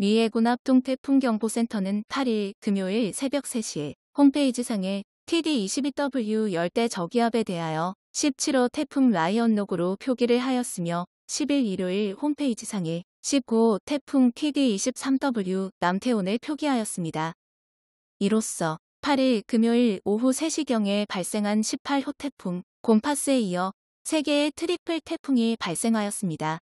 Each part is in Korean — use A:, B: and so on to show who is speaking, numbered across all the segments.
A: 미해군 합동 태풍경보센터는 8일 금요일 새벽 3시에 홈페이지상에 TD22W 열대 저기압에 대하여 17호 태풍 라이언록으로 표기를 하였으며 10일 일요일 홈페이지상에 19호 태풍 TD23W 남태온을 표기하였습니다. 이로써 8일 금요일 오후 3시경에 발생한 18호 태풍 곰파스에 이어 3개의 트리플 태풍이 발생하였습니다.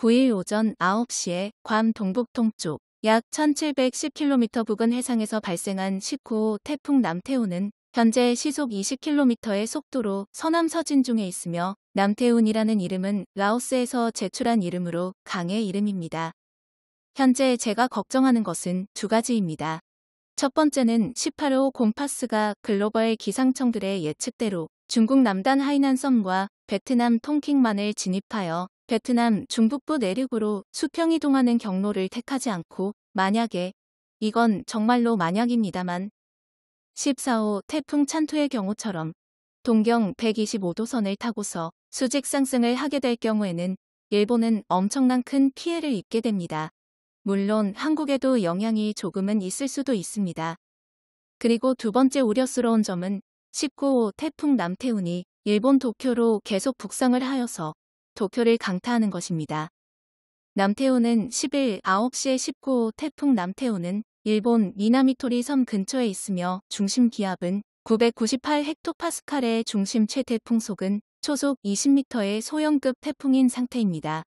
A: 9일 오전 9시에 괌 동북 통쪽 약 1710km 부근 해상에서 발생한 19호 태풍 남태우는 현재 시속 20km의 속도로 서남 서진 중에 있으며 남태운이라는 이름은 라오스에서 제출한 이름으로 강의 이름입니다. 현재 제가 걱정하는 것은 두 가지입니다. 첫 번째는 18호 곰파스가 글로벌 기상청들의 예측대로 중국 남단 하이난섬과 베트남 통킹만을 진입하여 베트남 중북부 내륙으로 수평 이동하는 경로를 택하지 않고 만약에 이건 정말로 만약입니다만 14호 태풍 찬토의 경우처럼 동경 125도선을 타고서 수직 상승을 하게 될 경우에는 일본은 엄청난 큰 피해를 입게 됩니다. 물론 한국에도 영향이 조금은 있을 수도 있습니다. 그리고 두 번째 우려스러운 점은 19호 태풍 남태운이 일본 도쿄로 계속 북상을 하여서 도쿄를 강타하는 것입니다. 남태우는 10일 9시에 19호 태풍 남태우는 일본 미나미토리 섬 근처에 있으며 중심 기압은 998 헥토파스칼의 중심 최대 풍속은 초속 20m의 소형급 태풍인 상태입니다.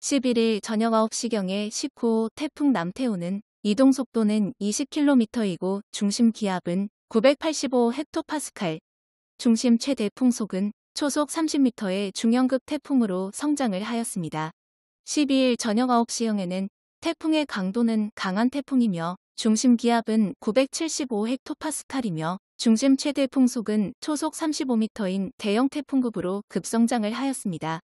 A: 11일 저녁 9시경에 19호 태풍 남태우는 이동 속도는 20km이고 중심 기압은 985헥토파스칼, 중심 최대 풍속은 초속 30m의 중형급 태풍으로 성장을 하였습니다. 12일 저녁 9시형에는 태풍의 강도는 강한 태풍이며 중심 기압은 975헥토파스칼이며 중심 최대 풍속은 초속 35m인 대형 태풍급으로 급성장을 하였습니다.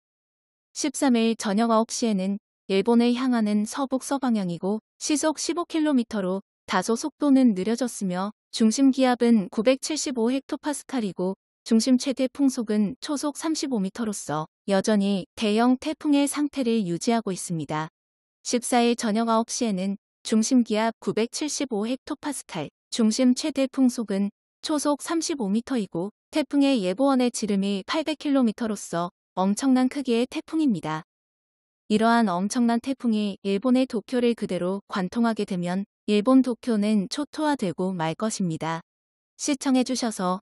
A: 13일 저녁 9시에는 일본을 향하는 서북 서방향이고 시속 15km로 다소 속도는 느려졌으며 중심 기압은 975헥토파스칼이고 중심 최대 풍속은 초속 35m로서 여전히 대형 태풍의 상태를 유지하고 있습니다. 14일 저녁 9시에는 중심 기압 975헥토파스칼, 중심 최대 풍속은 초속 35m이고 태풍의 예보원의 지름이 800km로서 엄청난 크기의 태풍입니다. 이러한 엄청난 태풍이 일본의 도쿄를 그대로 관통하게 되면 일본 도쿄는 초토화되고 말 것입니다. 시청해주셔서